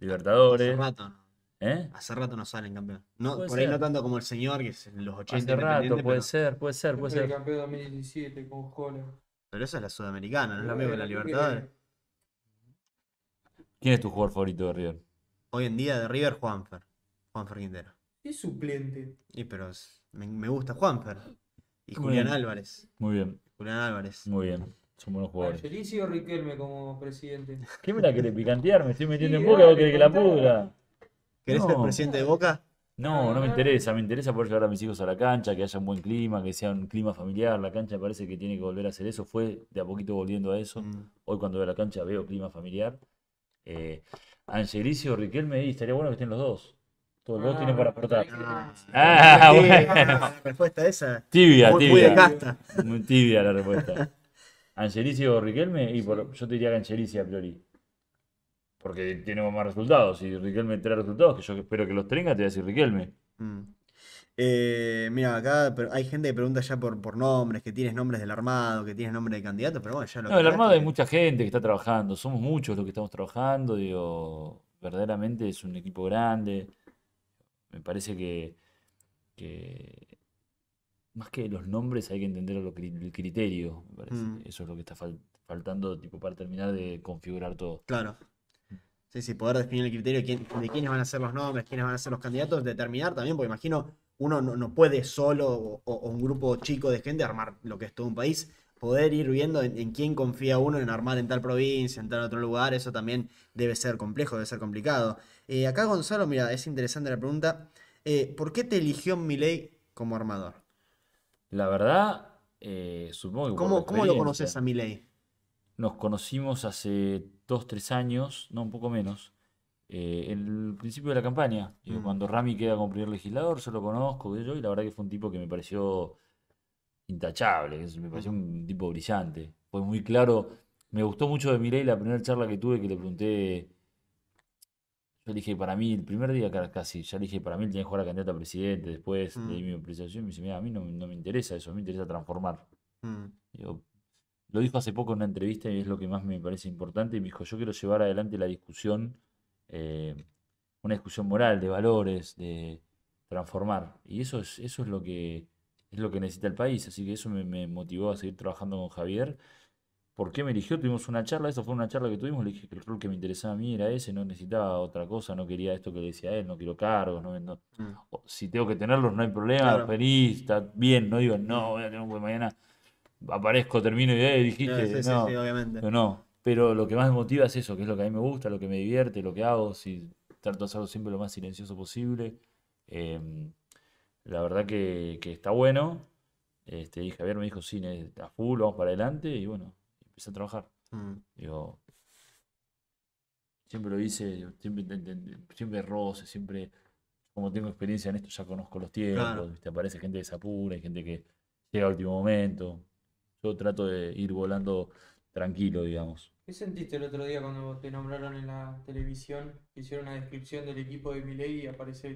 Libertadores. Hace rato, ¿Eh? Hace rato no salen campeón. No, por ahí no tanto como el señor, que es en los 80. Hace rato, puede ser, puede ser, puede ser. El campeón 2017 con Jola. Pero esa es la sudamericana, no es la amiga de la Libertadores. ¿Quién es tu jugador favorito de River? Hoy en día de River, Juanfer. Juanfer Quintero. Es suplente. Y pero me, gusta Juanfer. Y Julián Álvarez. Muy bien, Julián Álvarez. muy bien. Son buenos jugadores. Felicio Riquelme como presidente. ¿Qué me la quiere picantear? Me estoy metiendo en boca, vos querés que la pudra. ¿Querés ser presidente de Boca? No, no me interesa, me interesa poder llevar a mis hijos a la cancha, que haya un buen clima, que sea un clima familiar. La cancha parece que tiene que volver a hacer eso. Fue de a poquito volviendo a eso. Mm. Hoy cuando veo la cancha veo clima familiar. Eh, o Riquelme, y estaría bueno que estén los dos. Todos los dos tienen ah, para aportar. Ah, ah bueno. La respuesta esa. Tibia, muy, tibia. Muy, muy tibia la respuesta. <laughs> o Riquelme, y yo te diría que Angelicio a priori. Porque tenemos más resultados. Si Riquelme trae resultados, que yo espero que los tenga, te voy a decir Riquelme. Mm. Eh, mira, acá hay gente que pregunta ya por, nombres, que tienes nombres del armado, que tienes nombres de candidatos, pero bueno, ya lo No, el armado hay mucha gente que está trabajando, somos muchos los que estamos trabajando, digo, verdaderamente es un equipo grande. Me parece que, más que los nombres hay que entender el criterio, me parece. Mm. Eso es lo que está faltando tipo para terminar de configurar todo. Claro. Sí, sí, poder definir el criterio de quiénes van a ser los nombres, quiénes van a ser los candidatos, determinar también, porque imagino uno no, puede solo o, un grupo chico de gente armar lo que es todo un país. Poder ir viendo en, quién confía uno en armar en tal provincia, en tal otro lugar, eso también debe ser complejo, debe ser complicado. Eh, acá Gonzalo, mira, es interesante la pregunta. Eh, ¿Por qué te eligió Milei como armador? La verdad, eh, supongo que... ¿Cómo, ¿cómo lo conoces a Milei? Nos conocimos hace dos, tres años, no, un poco menos. Eh, en el principio de la campaña, mm. cuando Rami queda como primer legislador, yo lo conozco, yo, y la verdad que fue un tipo que me pareció intachable, me pareció un tipo brillante. Fue muy claro. Me gustó mucho de Mirei la primera charla que tuve que le pregunté. Yo dije, para mí, el primer día casi, ya dije, para mí tiene que jugar a candidato a presidente. Después mm. le di mi apreciación y me dice, mira, a mí no, me interesa eso, a mí me interesa transformar. Mm. lo dijo hace poco en una entrevista y es lo que más me parece importante. Y me dijo, yo quiero llevar adelante la discusión eh, una discusión moral, de valores, de transformar. Y eso es, eso es lo que es lo que necesita el país. Así que eso me, motivó a seguir trabajando con Javier. ¿Por qué me eligió? Tuvimos una charla, eso fue una charla que tuvimos, le dije que el rol que me interesaba a mí era ese, no necesitaba otra cosa, no quería esto que decía él, no quiero cargos, no, mm. si tengo que tenerlos no hay problema, feliz, está bien, no digo, no, voy a tener un mañana aparezco, termino y eh, dijiste, no, sí, no, pero lo que más me motiva es eso, que es lo que a mí me gusta, lo que me divierte, lo que hago, si trato de hacerlo siempre lo más silencioso posible. Em, la verdad que, está bueno. Este, y Javier me dijo, sí, a full, vamos para adelante, y bueno, empecé a trabajar. Mm. siempre lo hice, siempre, siempre roce, siempre, como tengo experiencia en esto, ya conozco los tiempos, aparece gente que se apura, hay gente que llega al último momento. Yo trato de ir volando tranquilo, digamos. ¿Qué sentiste el otro día cuando te nombraron en la televisión? Hicieron una descripción del equipo de Milei y aparecía,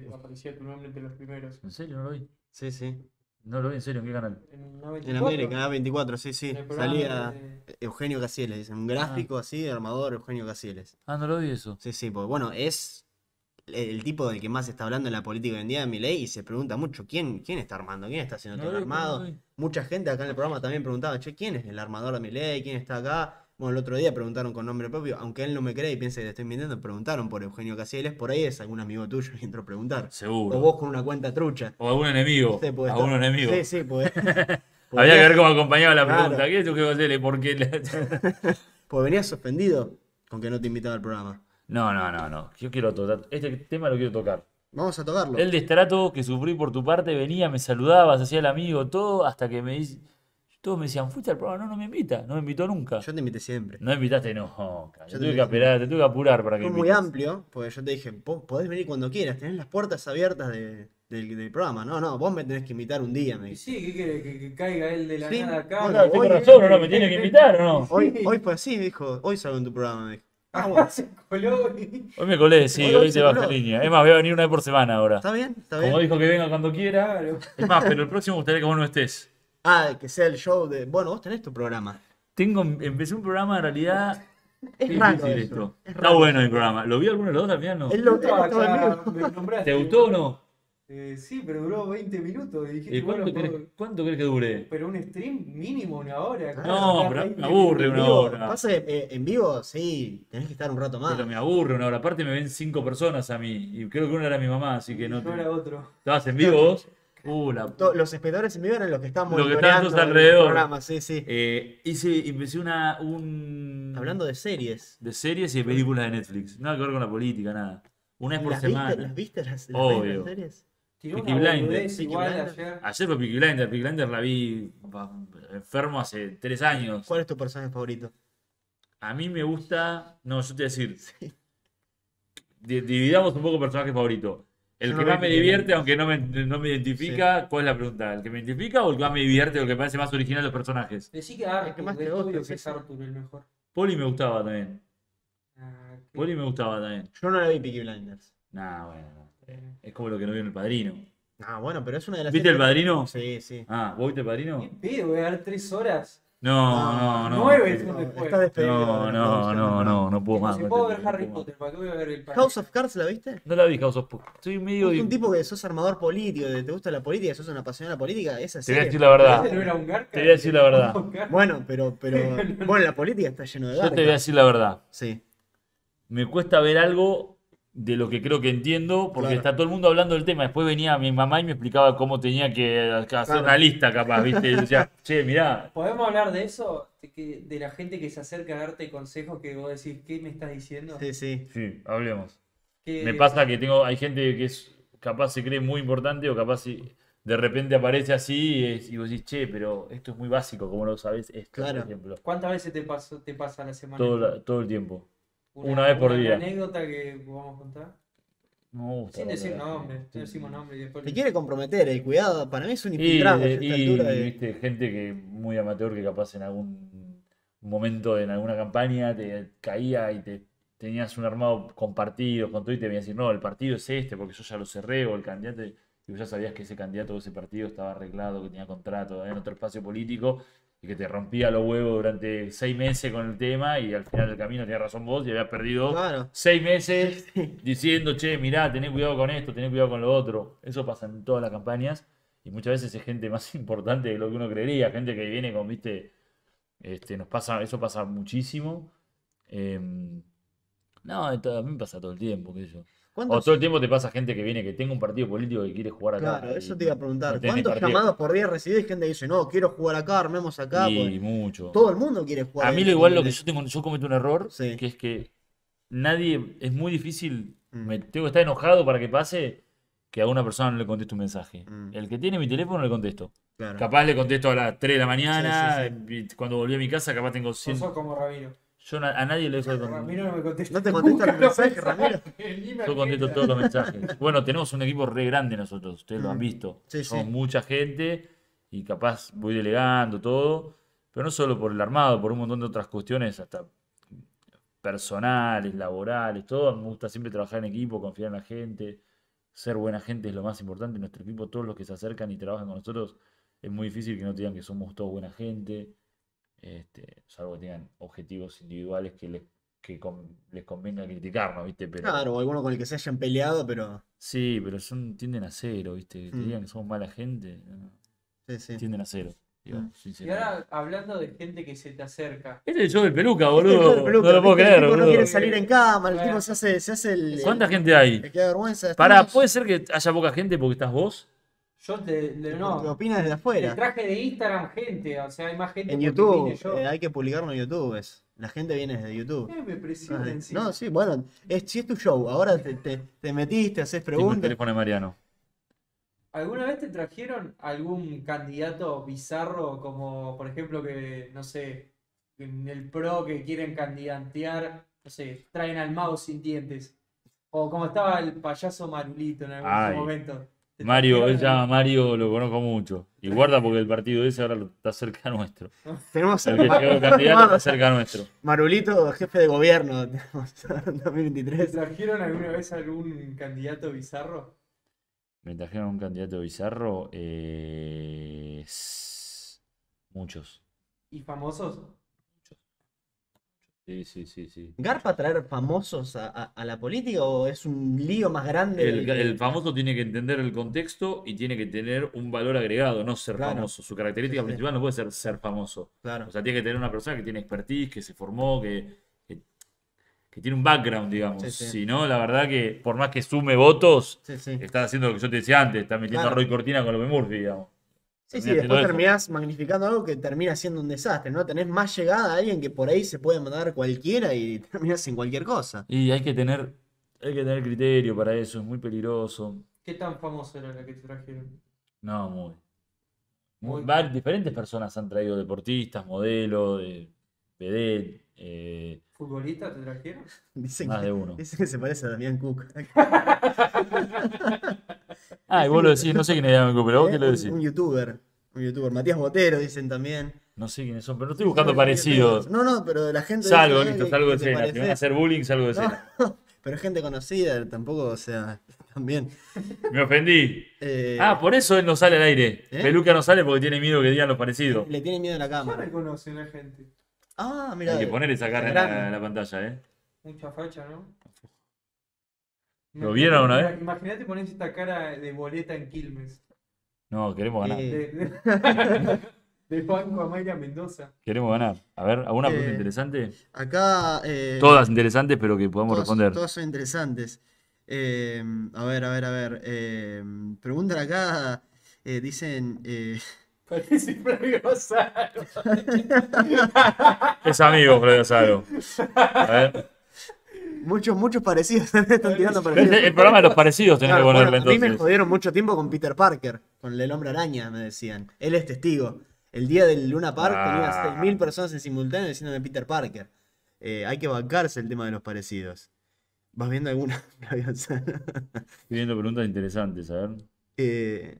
tu nombre entre los primeros. ¿En serio? No lo vi. Sí, sí. No lo vi en serio, ¿en qué canal? En, América, en América, 24, sí, sí. Salía Eugenio Casieles, un gráfico ah. así de armador Eugenio Casieles. Ah, no lo vi eso. Sí, sí, porque bueno, es el tipo del que más está hablando en la política hoy en día de ley y se pregunta mucho quién, quién está armando, quién está haciendo todo el armado. Mucha gente acá en el programa también preguntaba, che, ¿quién es el armador de ley? ¿Quién está acá? Bueno, el otro día preguntaron con nombre propio, aunque él no me cree y piensa que le estoy mintiendo, preguntaron por Eugenio Casillas, por ahí es algún amigo tuyo que entró a preguntar. Seguro. O vos con una cuenta trucha. O algún enemigo. ser. algún enemigo. Sí, sí, pues. <laughs> Había que ver cómo acompañaba la pregunta. ¿Quién es tu que ¿Por qué? <laughs> pues venías suspendido con que no te invitaba al programa. No, no, no, no. Yo quiero tocar. Este tema lo quiero tocar. Vamos a tocarlo. El destrato que sufrí por tu parte, venía, me saludabas, hacía el amigo, todo, hasta que me dice. Todos me decían, fuiste al programa, no, no me invita, no me invitó nunca. Yo te invité siempre. No invitaste, no. yo te tuve que apurar, para que. Fue muy amplio, porque yo te dije, podés venir cuando quieras, tenés las puertas abiertas del, programa. No, no, vos me tenés que invitar un día, me Sí, Que, caiga él de la nada acá. Bueno, tengo razón, ¿no? ¿Me tiene que invitar no? Hoy, hoy pues sí, dijo, hoy salgo en tu programa, <laughs> se Hoy me colé, sí, hoy, se bajo la línea. Es más, voy a venir una vez por semana ahora. Está bien, está bien. Como dijo que venga cuando quiera. Es más, pero el próximo me gustaría que vos no estés. Ah, que sea el show de. Bueno, vos tenés tu programa. Tengo, empecé un programa en realidad. Es raro, esto. Está bueno el programa. ¿Lo vi alguno de los dos también? No. Es lo, ¿Te gustó o no? Eh, sí, pero duró 20 minutos. Y cuánto, crees, que dure? Pero un stream mínimo una hora. no, pero me aburre una hora. Pasa eh, en vivo, sí, tenés que estar un rato más. Pero me aburre una hora. Aparte me ven cinco personas a mí. Y creo que una era mi mamá, así que no. Yo era otro. ¿Estabas en vivo vos? Uh, los espectadores en vivo eran los que estaban los que estaban alrededor. programa, sí, sí. Eh, hice, una, un... Hablando de series. De series y de películas de Netflix. Nada que ver con la política, nada. Una vez por ¿Las semana. Viste, ¿Las viste las, las Obvio. series? Tiró Peaky Blinders. ayer. Ayer fue Peaky Blinders. Peaky Blinders la vi enfermo hace tres años. ¿Cuál es tu personaje favorito? A mí me gusta. No, yo te voy a decir. Dividamos un poco personaje favorito. El que más me divierte, aunque no me, no me identifica, ¿cuál es la pregunta? ¿El que me identifica o el que más me divierte o el que me parece más original los personajes? Decí que el que más te odio es, el mejor. Poli me gustaba también. Ah, Poli me gustaba también. Yo no la vi Peaky Blinders. Nah, bueno. Es como lo que no vio en el padrino. Ah, bueno, pero es una de las. ¿Viste el padrino? Sí, sí. Ah, ¿vos viste el padrino? ¿Qué pido? Voy a dar tres horas. No, no, no. no, No, no, no, no, no puedo más. Si puedo este ver Harry Potter, ¿para qué voy a ver el padrino? ¿House of Cards la viste? No la vi, House of Cards. Soy medio. un tipo que sos armador político, te gusta la política, sos una apasionada política, es así. ¿Este te voy a decir la verdad. Te voy a decir la verdad. Bueno, pero, <laughs> Bueno, la política está llena de Yo te voy a decir la verdad. Sí. Me cuesta ver algo de lo que creo que entiendo, porque está todo el mundo hablando del tema. Después venía mi mamá y me explicaba cómo tenía que hacer una lista, capaz, ¿viste? O <laughs> che, mirá. ¿Podemos hablar de eso? De, la gente que se acerca a darte consejos que vos decís, ¿qué me estás diciendo? Sí, sí. Sí, hablemos. Me pasa que tengo, hay gente que es capaz se cree muy importante o capaz de repente aparece así y, es, vos decís, che, pero esto es muy básico, como lo sabés, esto, claro. ejemplo. ¿Cuántas veces te, pasó, te pasa la semana? Todo, todo el tiempo. Una, vez por una día. anécdota que a contar? No, Sin decir nombres, decimos Te quiere comprometer, el eh, cuidado, para mí es un infiltrado. Y, viste, gente que muy amateur que capaz en algún momento, en alguna campaña, te caía y te tenías un armado con partidos, con todo, y te venía a decir, no, el partido es este, porque yo ya lo cerré, o el candidato, y vos ya sabías que ese candidato o ese partido estaba arreglado, que tenía contrato eh, en otro espacio político, y que te rompía los huevos durante seis meses con el tema y al final del camino tenía razón vos y habías perdido seis meses <laughs> diciendo, che, mirá, tenés cuidado con esto, tenés cuidado con lo otro. Eso pasa en todas las campañas y muchas veces es gente más <laughs> importante de lo que uno creería, gente que viene con, viste, este, nos pasa, eso pasa muchísimo. Em, no, a mí me pasa todo el tiempo, que yo. O todo el tiempo te pasa gente que viene, que tenga un partido político y quiere jugar acá. Claro, eso te iba a preguntar. ¿Cuántos llamados por día recibís? Gente que dice, no, quiero jugar acá, armemos acá. Y mucho. Todo el mundo quiere jugar. A mí lo igual lo que yo tengo, yo cometo un error, que es que nadie, es muy difícil, mm. me, tengo que estar enojado para que pase que a una persona no le conteste un mensaje. Mm. El que tiene mi teléfono le contesto. Capaz le contesto a las 3 de la mañana, cuando volví a mi casa capaz tengo 100... Eso como Ramiro. Yo a nadie le doy Ramiro no me No te contesta los mensajes, Ramiro. Yo contesto todos los mensajes. <laughs> Bueno, tenemos un equipo re grande nosotros, ustedes lo han mm. visto. Sí, Somos mucha gente y capaz voy delegando todo, pero no solo por el armado, por un montón de otras cuestiones, hasta personales, laborales, todo. Me gusta siempre trabajar en equipo, confiar en la gente, ser buena gente es lo más importante. Nuestro equipo, todos los que se acercan y trabajan con nosotros, es muy difícil que no digan que somos todos buena gente este, salvo que tengan objetivos individuales que les, que convenga criticarnos, ¿viste? claro, o alguno con el que se hayan peleado, pero. Sí, pero son, tienden a cero, ¿viste? que mm. digan que somos mala gente. Sí, sí. Tienden a cero. Mm. Y ahora hablando de gente que se te acerca. Este es el show de peluca, este boludo. No lo puedo creer. boludo. no quiere salir en cámara, el tipo se hace, se hace el. ¿Cuánta gente hay? Me queda vergüenza. Para, puede ser que haya poca gente porque estás vos. Yo te no. opinas desde afuera? traje de Instagram, gente. O sea, hay más gente en YouTube. Eh, hay que publicarlo en YouTube. Es. La gente viene desde YouTube. Eh, no, sí. bueno. Es, si es tu show, ahora te, te, te metiste, haces preguntas. Sí, teléfono Mariano. ¿Alguna vez te trajeron algún candidato bizarro, como por ejemplo que, no sé, en el pro que quieren candidatear, no sé, traen al mago sin dientes? O como estaba el payaso Marulito en algún momento. Mario, él llama Mario, lo conozco mucho. Y guarda porque el partido ese ahora está cerca nuestro. <laughs> Tenemos el que <laughs> candidato está cerca nuestro. Marulito, jefe de gobierno, <laughs> tenemos 2023. ¿Trajeron alguna vez algún candidato bizarro? ¿Me trajeron un candidato bizarro? Eh... Muchos. ¿Y famosos? Sí, sí, ¿Garpa traer famosos a, la política o es un lío más grande? El, famoso tiene que entender el contexto y tiene que tener un valor agregado, no ser famoso. Su característica principal no puede ser ser famoso. Claro. O sea, tiene que tener una persona que tiene expertise, que se formó, que, que, tiene un background, digamos. si no, la verdad que por más que sume votos, está haciendo lo que yo te decía antes, está metiendo a Roy Cortina con de Murphy, digamos. Sí, después terminás magnificando algo que termina siendo un desastre, ¿no? Tenés más llegada a alguien que por ahí se puede mandar cualquiera y <laughs> terminás en cualquier cosa. Y hay que tener, hay que tener criterio para eso, es muy peligroso. ¿Qué tan famosa era la que te trajeron? No, muy. diferentes personas han traído deportistas, modelos, de vedette. Eh, te trajeron? Dicen más de uno. Dicen que se parece a Damián Cook. <laughs> <laughs> Ah, y vos lo decís, no sé quién es Damián pero vos eh, qué lo decís. Un, youtuber, un youtuber. Matías Botero dicen también. No sé quiénes son, pero no estoy buscando parecidos. No, no, pero de la gente. Salgo, listo, salgo de escena. Si van a hacer bullying, salgo de escena. <laughs> Pero pero gente conocida, tampoco, o sea, <laughs> también. Me ofendí. Eh, ah, por eso él no sale al aire. ¿Eh? Peluca no sale porque tiene miedo que digan los parecidos. Le tiene miedo a la cámara. No reconoce la gente. Ah, mira. Hay que poner esa cara en la, en la, pantalla, ¿eh? Mucha facha, ¿no? ¿Lo vieron una vez? Imagínate poner esta cara de boleta en Quilmes. No, queremos ganar. De, banco <laughs> Amaya Mendoza. Queremos ganar. A ver, ¿alguna pregunta eh, interesante? Acá. Eh, todas interesantes, pero que podamos responder. Todas son interesantes. Eh, a ver, a ver, a ver. eh, preguntan acá. dicen. <laughs> Parece Flavio Gonzalo. <laughs> Es amigo, Flavio Saro. A ver. Muchos, muchos parecidos. <laughs> Están tirando parecidos. El, programa de los parecidos tenés que ponerle entonces. A me jodieron mucho tiempo con Peter Parker, con el hombre araña, me decían. Él es testigo. El día del Luna Park tenía 6.000 ah. personas en simultáneo diciéndome Peter Parker. Eh, hay que bancarse el tema de los parecidos. ¿Vas viendo alguna? <laughs> Estoy viendo preguntas interesantes, a ver. Eh.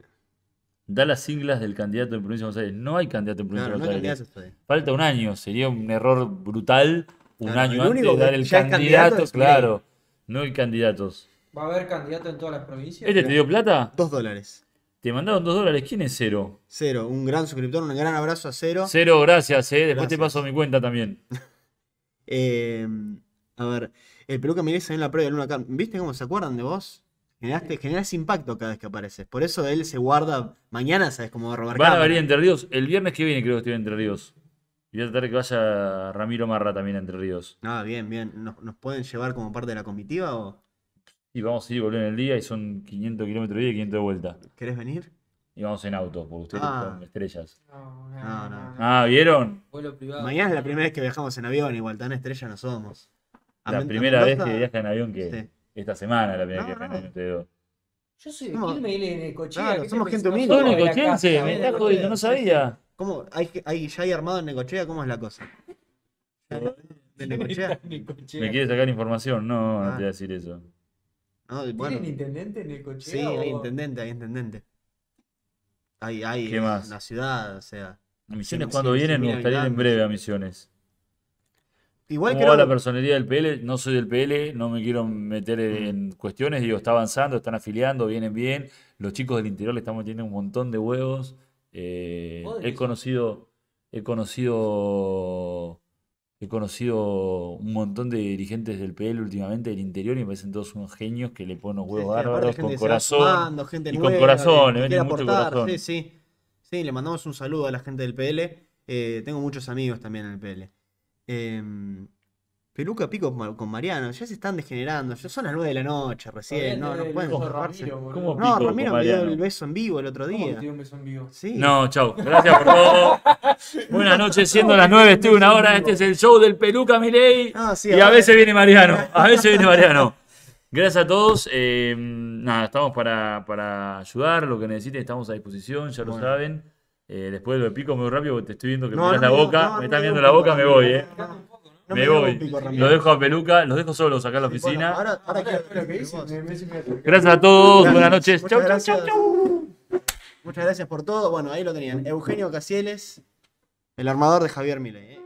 Da las siglas del candidato en Provincia de Buenos No hay candidato en Provincia de Buenos Falta un año, sería un error brutal un año antes de dar el candidato, claro. No hay candidatos. ¿Va a haber candidato en todas las provincias? ¿Este te dio plata? Dos dólares. Te mandaron dos dólares. ¿Quién es Cero? Cero, un gran suscriptor, un gran abrazo a Cero. Cero, gracias, eh. Después te paso mi cuenta también. <laughs> Eh, a ver, el peluca me en la previa de Luna Car ¿Viste cómo se acuerdan de vos? Generaste, generas impacto cada vez que apareces. Por eso él se guarda. Mañana sabes cómo va a robar. Van a venir Entre Ríos. El viernes que viene creo que estoy en Entre Ríos voy a tratar que vaya Ramiro Marra también a Entre Ríos. Ah, bien, bien. ¿Nos, pueden llevar como parte de la comitiva o...? Y vamos a ir volviendo el día y son 500 kilómetros de ida y 500 de vuelta. ¿Querés venir? Y vamos en auto, porque ustedes ah. estrellas. No no, no, Ah, ¿vieron? privado. Mañana es la primera vez que viajamos en avión, igual tan estrella no somos. La primera vez que viaja en avión que... Esta semana la primera vez que viajan te dos. Yo soy de Quilmes de somos gente humilde. Soy necochense, me no sabía. ya hay armado en Necochea? ¿Cómo es la cosa? <laughs> en Necochea? Me quiere sacar información, no, no ah. te voy a decir eso. No, bueno. intendente en Necochea? Sí, hay intendente, hay intendente. Hay, hay ¿Qué más? La ciudad, o sea. Misiones cuando vienen me gustaría en breve a Misiones. Igual que la personalidad del PL? No soy del PL, no me quiero meter en mm. cuestiones. Digo, está avanzando, están afiliando, vienen bien. Los chicos del interior le estamos metiendo un montón de huevos. Eh, he conocido, he conocido, he conocido un montón de dirigentes del PL últimamente del interior y me parecen todos unos genios que le ponen huevos bárbaros con corazón, y con corazón, eh, le mandamos un saludo a la gente del PL. Eh, tengo muchos amigos también en el PL. Em, peluca Pico con Mariano, ya se están degenerando, ya son las 9 de la noche recién, no, no, pueden escaparse. no, Ramiro me dio el beso en vivo el otro día. beso en vivo? No, chau, gracias por todo. <laughs> Buenas noches, siendo las 9, estoy una hora, este es el show del Peluca Miley. Ah, y a veces viene Mariano, <laughs> a veces viene Mariano. Gracias a todos, em, nada, estamos para, para ayudar, lo que necesiten, estamos a disposición, ya lo saben. Eh, después lo pico muy rápido, te estoy viendo que me no, la boca, me están viendo la boca, me voy, eh. me, voy. lo dejo a peluca, los dejo solos acá en la oficina. gracias a todos, buenas noches. Muchas chau, gracias. chau, chau, Muchas gracias por todo. Bueno, ahí lo tenían. Eugenio Casieles, el armador de Javier Milei. ¿eh?